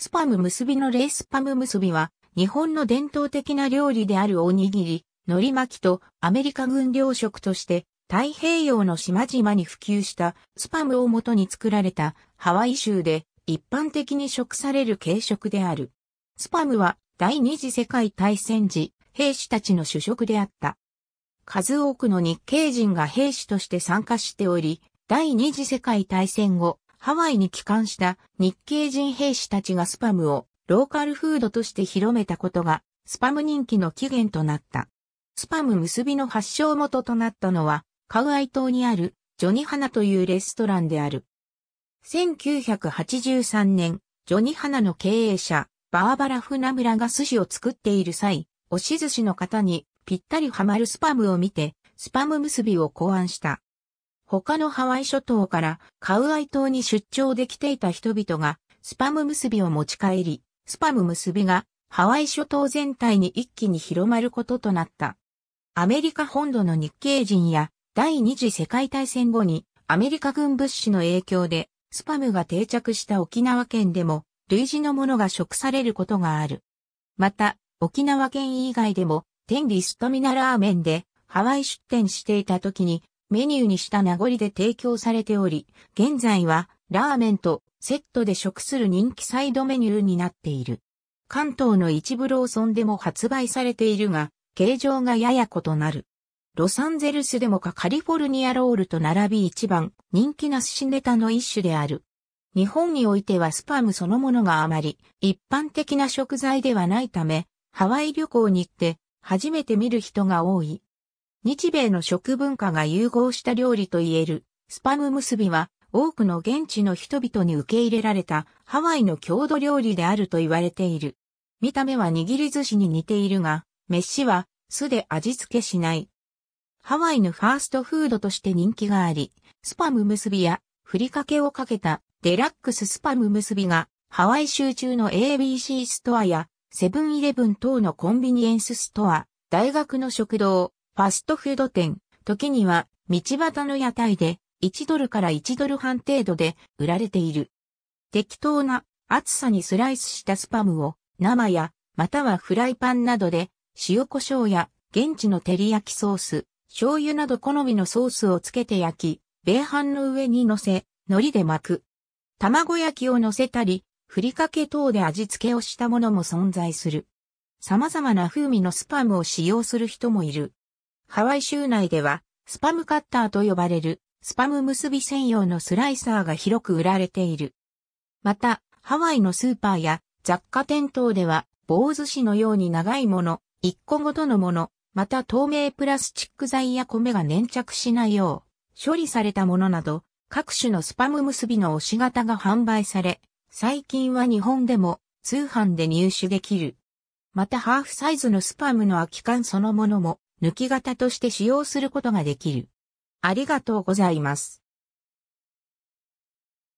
スパム結びのレースパム結びは、日本の伝統的な料理であるおにぎり、海苔巻きとアメリカ軍領食として、太平洋の島々に普及したスパムをもとに作られたハワイ州で一般的に食される軽食である。スパムは第二次世界大戦時、兵士たちの主食であった。数多くの日系人が兵士として参加しており、第二次世界大戦後、ハワイに帰還した日系人兵士たちがスパムをローカルフードとして広めたことがスパム人気の起源となった。スパム結びの発祥元となったのはカウアイ島にあるジョニハナというレストランである。1983年、ジョニハナの経営者、バーバラ・フナムラが寿司を作っている際、押し寿司の方にぴったりハマるスパムを見て、スパム結びを考案した。他のハワイ諸島からカウアイ島に出張できていた人々がスパム結びを持ち帰り、スパム結びがハワイ諸島全体に一気に広まることとなった。アメリカ本土の日系人や第二次世界大戦後にアメリカ軍物資の影響でスパムが定着した沖縄県でも類似のものが食されることがある。また、沖縄県以外でも天理スタミナラーメンでハワイ出店していた時にメニューにした名残で提供されており、現在はラーメンとセットで食する人気サイドメニューになっている。関東の一部ローソンでも発売されているが、形状がやや異なる。ロサンゼルスでもかカリフォルニアロールと並び一番人気な寿司ネタの一種である。日本においてはスパムそのものがあまり一般的な食材ではないため、ハワイ旅行に行って初めて見る人が多い。日米の食文化が融合した料理と言える、スパム結びは、多くの現地の人々に受け入れられたハワイの郷土料理であると言われている。見た目は握り寿司に似ているが、飯は酢で味付けしない。ハワイのファーストフードとして人気があり、スパム結びやふりかけをかけたデラックススパム結びがハワイ州中の ABC ストアやセブンイレブン等のコンビニエンスストア、大学の食堂、ファストフード店、時には道端の屋台で1ドルから1ドル半程度で売られている。適当な厚さにスライスしたスパムを生やまたはフライパンなどで塩胡椒や現地の照り焼きソース、醤油など好みのソースをつけて焼き、米飯の上に乗せ、海苔で巻く。卵焼きを乗せたり、ふりかけ等で味付けをしたものも存在する。様々な風味のスパムを使用する人もいる。ハワイ州内では、スパムカッターと呼ばれる、スパム結び専用のスライサーが広く売られている。また、ハワイのスーパーや雑貨店等では、棒寿司のように長いもの、一個ごとのもの、また透明プラスチック材や米が粘着しないよう、処理されたものなど、各種のスパム結びの押し型が販売され、最近は日本でも通販で入手できる。またハーフサイズのスパムの空き缶そのものも抜き型として使用することができる。ありがとうございます。